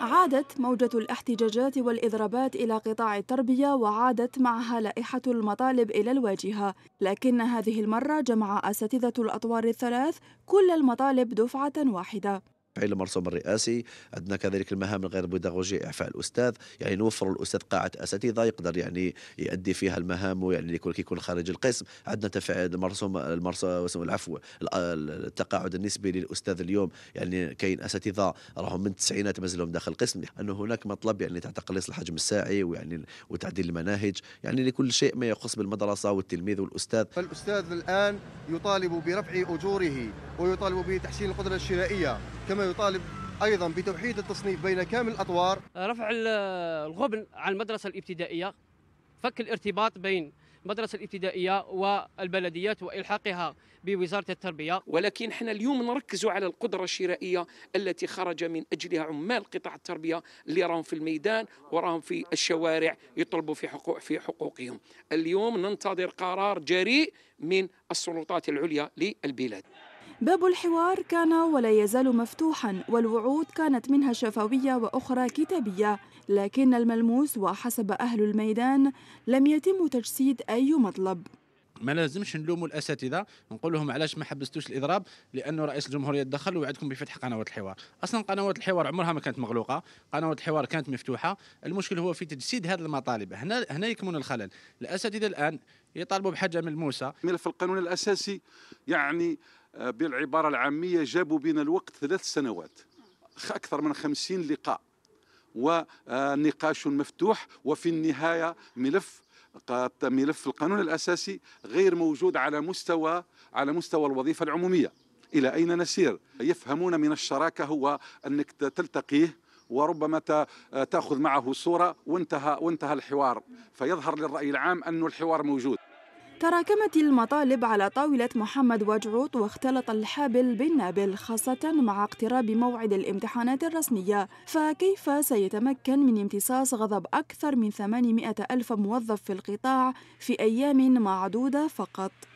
عادت موجة الاحتجاجات والإضرابات إلى قطاع التربية وعادت معها لائحة المطالب إلى الواجهة لكن هذه المرة جمع أساتذة الأطوار الثلاث كل المطالب دفعة واحدة المتابعين المرسوم الرئاسي عندنا كذلك المهام الغير بيداغوجية اعفاء الاستاذ يعني نوفروا الاستاذ قاعه اساتذه يقدر يعني يؤدي فيها المهام يعني يكون كيكون خارج القسم عندنا تفعيل المرسوم المرسوم العفو التقاعد النسبي للاستاذ اليوم يعني كاين اساتذه راهم من التسعينات مازالهم داخل القسم انه هناك مطلب يعني تاع تقليص الحجم الساعي ويعني وتعديل المناهج يعني لكل شيء ما يخص بالمدرسه والتلميذ والاستاذ فالاستاذ الان يطالب برفع اجوره ويطالب بتحسين القدرة الشرائية كما يطالب ايضا بتوحيد التصنيف بين كامل الاطوار رفع الغبن عن المدرسه الابتدائيه فك الارتباط بين المدرسة الابتدائية والبلديات وإلحاقها بوزارة التربية ولكن احنا اليوم نركز على القدرة الشرائية التي خرج من أجلها عمال قطاع التربية اللي راهم في الميدان وراهم في الشوارع يطلبوا في, حقوق في حقوقهم اليوم ننتظر قرار جريء من السلطات العليا للبلاد باب الحوار كان ولا يزال مفتوحا والوعود كانت منها شفوية وأخرى كتابية لكن الملموس وحسب أهل الميدان لم يتم تجسيد أي مطلب ما لازمش نلوموا الاساتذه نقول لهم علاش ما حبستوش الاضراب لانه رئيس الجمهوريه دخل ووعدكم بفتح قنوات الحوار اصلا قنوات الحوار عمرها ما كانت مغلوقه قنوات الحوار كانت مفتوحه المشكل هو في تجسيد هذه المطالب هنا هنا يكمن الخلل الاساتذه الان يطالبوا بحاجه ملموسه ملف القانون الاساسي يعني آه، بالعبارة العامية جابوا بين الوقت ثلاث سنوات أكثر من خمسين لقاء ونقاش مفتوح وفي النهاية ملف ملف القانون الأساسي غير موجود على مستوى على مستوى الوظيفة العمومية إلى أين نسير يفهمون من الشراكة هو أنك تلتقيه وربما آه، تاخذ معه صوره وانتهى وانتهى الحوار فيظهر للراي العام ان الحوار موجود تراكمت المطالب على طاولة محمد وجعوط واختلط الحابل بالنابل خاصة مع اقتراب موعد الامتحانات الرسمية فكيف سيتمكن من امتصاص غضب أكثر من 800 ألف موظف في القطاع في أيام معدودة فقط؟